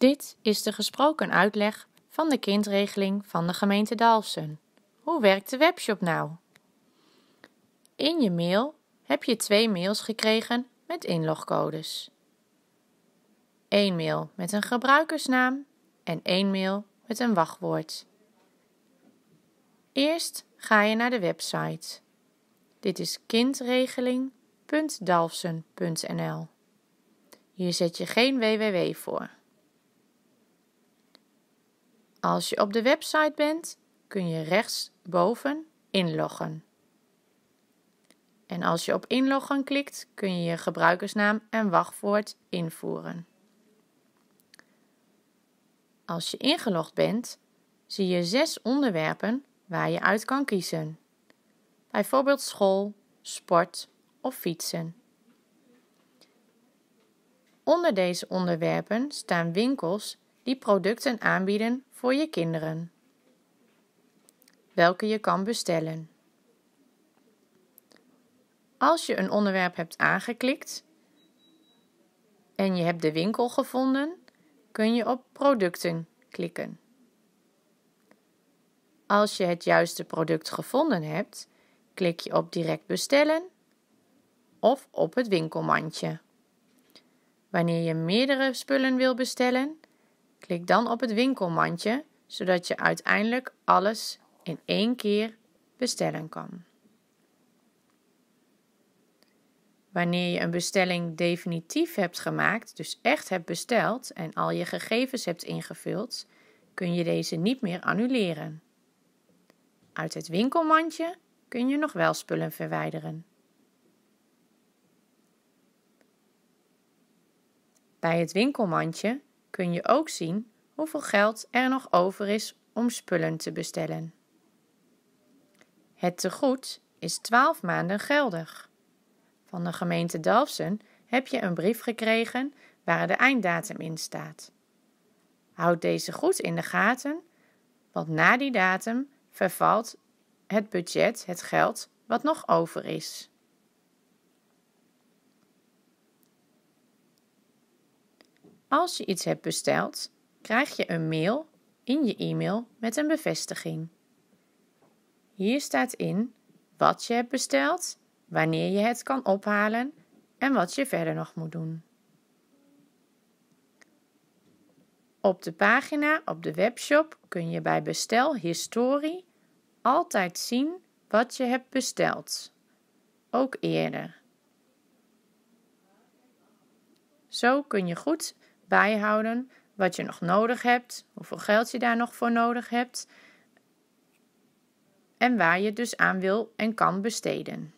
Dit is de gesproken uitleg van de kindregeling van de gemeente Dalfsen. Hoe werkt de webshop nou? In je mail heb je twee mails gekregen met inlogcodes. Eén mail met een gebruikersnaam en één mail met een wachtwoord. Eerst ga je naar de website. Dit is kindregeling.dalfsen.nl. Hier zet je geen www voor. Als je op de website bent, kun je rechtsboven inloggen. En als je op inloggen klikt, kun je je gebruikersnaam en wachtwoord invoeren. Als je ingelogd bent, zie je zes onderwerpen waar je uit kan kiezen. Bijvoorbeeld school, sport of fietsen. Onder deze onderwerpen staan winkels die producten aanbieden voor je kinderen, welke je kan bestellen. Als je een onderwerp hebt aangeklikt en je hebt de winkel gevonden, kun je op producten klikken. Als je het juiste product gevonden hebt, klik je op direct bestellen of op het winkelmandje. Wanneer je meerdere spullen wil bestellen, Klik dan op het winkelmandje, zodat je uiteindelijk alles in één keer bestellen kan. Wanneer je een bestelling definitief hebt gemaakt, dus echt hebt besteld en al je gegevens hebt ingevuld, kun je deze niet meer annuleren. Uit het winkelmandje kun je nog wel spullen verwijderen. Bij het winkelmandje kun je ook zien hoeveel geld er nog over is om spullen te bestellen. Het tegoed is 12 maanden geldig. Van de gemeente Dalfsen heb je een brief gekregen waar de einddatum in staat. Houd deze goed in de gaten, want na die datum vervalt het budget, het geld wat nog over is. Als je iets hebt besteld, krijg je een mail in je e-mail met een bevestiging. Hier staat in wat je hebt besteld, wanneer je het kan ophalen en wat je verder nog moet doen. Op de pagina op de webshop kun je bij bestel historie altijd zien wat je hebt besteld, ook eerder. Zo kun je goed bijhouden wat je nog nodig hebt, hoeveel geld je daar nog voor nodig hebt en waar je dus aan wil en kan besteden.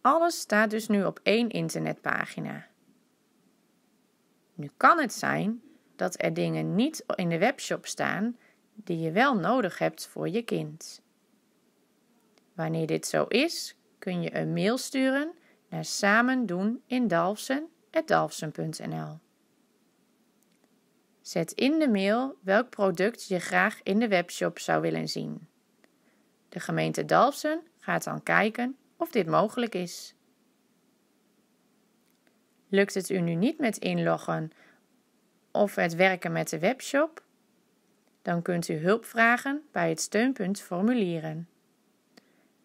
Alles staat dus nu op één internetpagina. Nu kan het zijn dat er dingen niet in de webshop staan die je wel nodig hebt voor je kind. Wanneer dit zo is, kun je een mail sturen samen doen in dalfsen.dalfsen.nl. Zet in de mail welk product je graag in de webshop zou willen zien. De gemeente Dalfsen gaat dan kijken of dit mogelijk is. Lukt het u nu niet met inloggen of het werken met de webshop? Dan kunt u hulp vragen bij het steunpunt formulieren.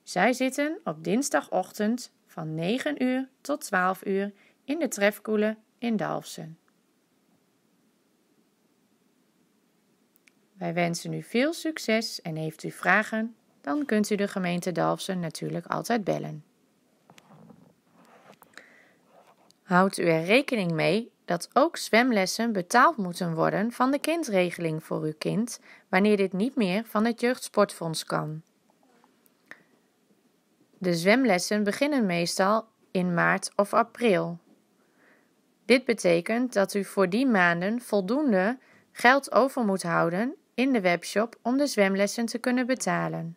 Zij zitten op dinsdagochtend van 9 uur tot 12 uur in de trefkoelen in Dalfsen. Wij wensen u veel succes en heeft u vragen, dan kunt u de gemeente Dalfsen natuurlijk altijd bellen. Houdt u er rekening mee dat ook zwemlessen betaald moeten worden van de kindregeling voor uw kind wanneer dit niet meer van het jeugdsportfonds kan. De zwemlessen beginnen meestal in maart of april. Dit betekent dat u voor die maanden voldoende geld over moet houden in de webshop om de zwemlessen te kunnen betalen.